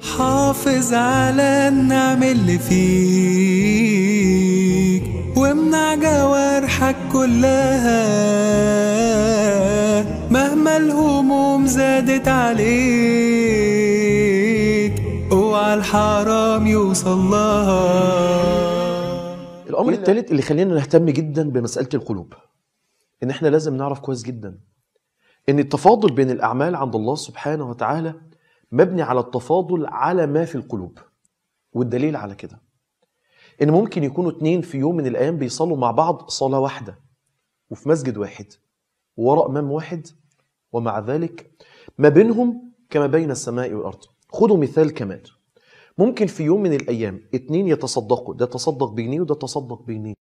حافظ على النعم اللي فيك وامنع جوارحك كلها مهما الهموم زادت عليك اوعى الحرام يوصل لها الامر الثالث اللي خلينا نهتم جدا بمساله القلوب ان احنا لازم نعرف كويس جدا ان التفاضل بين الاعمال عند الله سبحانه وتعالى مبني على التفاضل على ما في القلوب والدليل على كده ان ممكن يكونوا اتنين في يوم من الايام بيصلوا مع بعض صلاه واحده وفي مسجد واحد ووراء امام واحد ومع ذلك ما بينهم كما بين السماء والارض خدوا مثال كمان ممكن في يوم من الايام اتنين يتصدقوا ده تصدق بجنيه وده تصدق بجنيه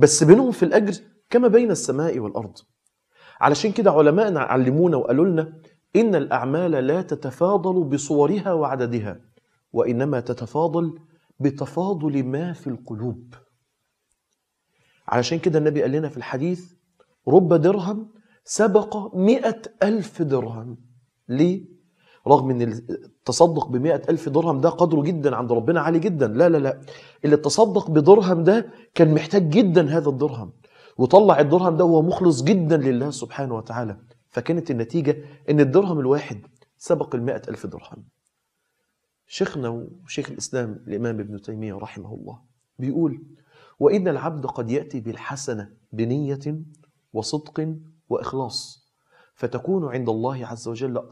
بس بينهم في الاجر كما بين السماء والارض علشان كده علمائنا علمونا وقالوا لنا إن الأعمال لا تتفاضل بصورها وعددها وإنما تتفاضل بتفاضل ما في القلوب علشان كده النبي قال لنا في الحديث رب درهم سبق مئة ألف درهم ليه؟ رغم ان التصدق بمئة ألف درهم ده قدره جدا عند ربنا عالي جدا لا لا لا اللي تصدق بدرهم ده كان محتاج جدا هذا الدرهم وطلع الدرهم ده وهو مخلص جدا لله سبحانه وتعالى فكانت النتيجة أن الدرهم الواحد سبق المائة ألف درهم شيخنا وشيخ الإسلام الإمام ابن تيمية رحمه الله بيقول وإن العبد قد يأتي بالحسنة بنية وصدق وإخلاص فتكون عند الله عز وجل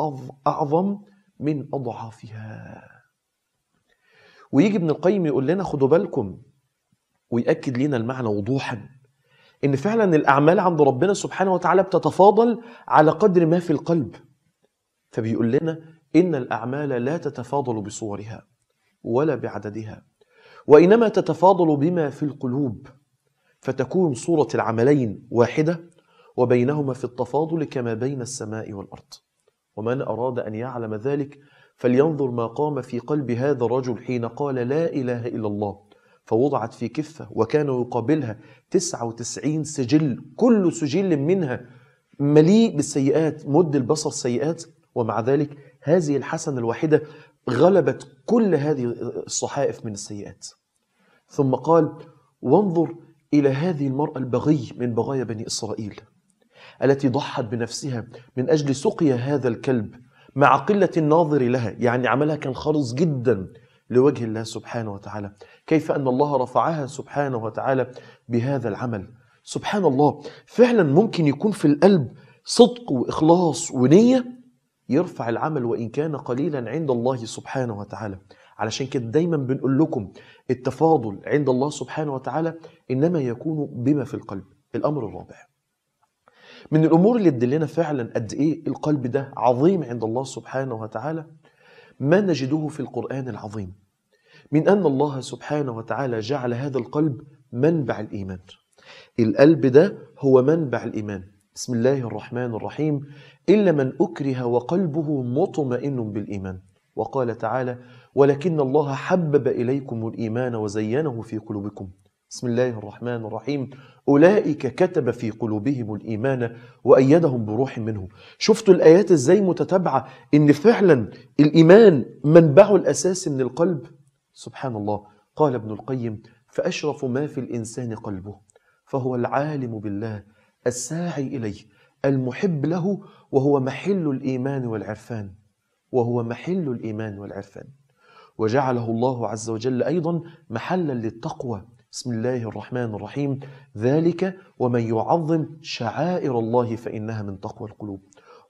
أعظم من أضعافها ويجي ابن القيم يقول لنا خدوا بالكم ويأكد لنا المعنى وضوحا ان فعلا الاعمال عند ربنا سبحانه وتعالى بتتفاضل على قدر ما في القلب فبيقول لنا ان الاعمال لا تتفاضل بصورها ولا بعددها وانما تتفاضل بما في القلوب فتكون صوره العملين واحده وبينهما في التفاضل كما بين السماء والارض ومن اراد ان يعلم ذلك فلينظر ما قام في قلب هذا الرجل حين قال لا اله الا الله فوضعت في كفة وكان يقابلها 99 سجل كل سجل منها مليء بالسيئات مد البصر سيئات ومع ذلك هذه الحسنة الواحدة غلبت كل هذه الصحائف من السيئات ثم قال وانظر إلى هذه المرأة البغي من بغايا بني إسرائيل التي ضحت بنفسها من أجل سقيا هذا الكلب مع قلة الناظر لها يعني عملها كان خالص جدا لوجه الله سبحانه وتعالى كيف أن الله رفعها سبحانه وتعالى بهذا العمل سبحان الله فعلا ممكن يكون في القلب صدق وإخلاص ونية يرفع العمل وإن كان قليلا عند الله سبحانه وتعالى علشان كده دايما بنقول لكم التفاضل عند الله سبحانه وتعالى إنما يكون بما في القلب الأمر الرابع من الأمور اللي تدلنا فعلا قد إيه القلب ده عظيم عند الله سبحانه وتعالى ما نجده في القرآن العظيم من أن الله سبحانه وتعالى جعل هذا القلب منبع الإيمان القلب ده هو منبع الإيمان بسم الله الرحمن الرحيم إلا من أكره وقلبه مطمئن بالإيمان وقال تعالى ولكن الله حبب إليكم الإيمان وزينه في قلوبكم بسم الله الرحمن الرحيم أولئك كتب في قلوبهم الإيمان وأيدهم بروح منه شفتوا الآيات إزاي متتابعة إن فعلا الإيمان منبعه الأساسي من القلب سبحان الله قال ابن القيم فأشرف ما في الإنسان قلبه فهو العالم بالله الساعي إليه المحب له وهو محل الإيمان والعرفان وهو محل الإيمان والعرفان وجعله الله عز وجل أيضا محلا للتقوى بسم الله الرحمن الرحيم ذلك ومن يعظم شعائر الله فإنها من تقوى القلوب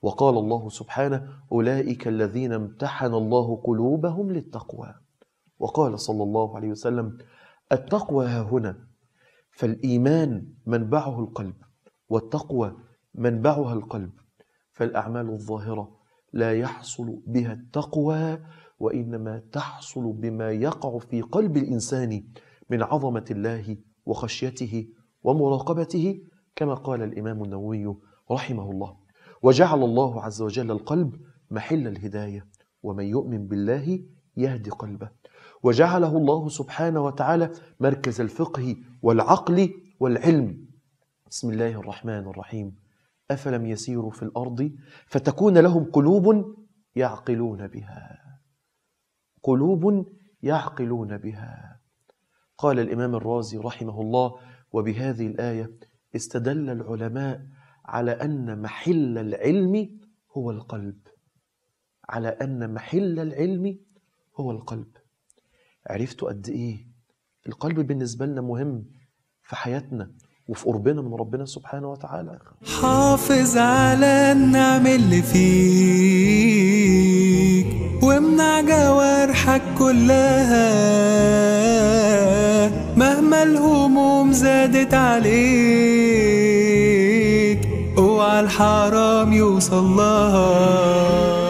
وقال الله سبحانه أولئك الذين امتحن الله قلوبهم للتقوى وقال صلى الله عليه وسلم التقوى ها هنا فالإيمان منبعه القلب والتقوى منبعها القلب فالأعمال الظاهرة لا يحصل بها التقوى وإنما تحصل بما يقع في قلب الإنسان من عظمة الله وخشيته ومراقبته كما قال الإمام النووي رحمه الله وجعل الله عز وجل القلب محل الهداية ومن يؤمن بالله يهدي قلبه وجعله الله سبحانه وتعالى مركز الفقه والعقل والعلم بسم الله الرحمن الرحيم أفلم يسيروا في الأرض فتكون لهم قلوب يعقلون بها قلوب يعقلون بها قال الإمام الرازي رحمه الله وبهذه الآية استدل العلماء على أن محل العلم هو القلب على أن محل العلم هو القلب عرفتوا قد ايه القلب بالنسبه لنا مهم في حياتنا وفي قربنا من ربنا سبحانه وتعالى حافظ على النعم اللي فيك وامنع جوارحك كلها مهما الهموم زادت عليك اوعى الحرام يوصل لها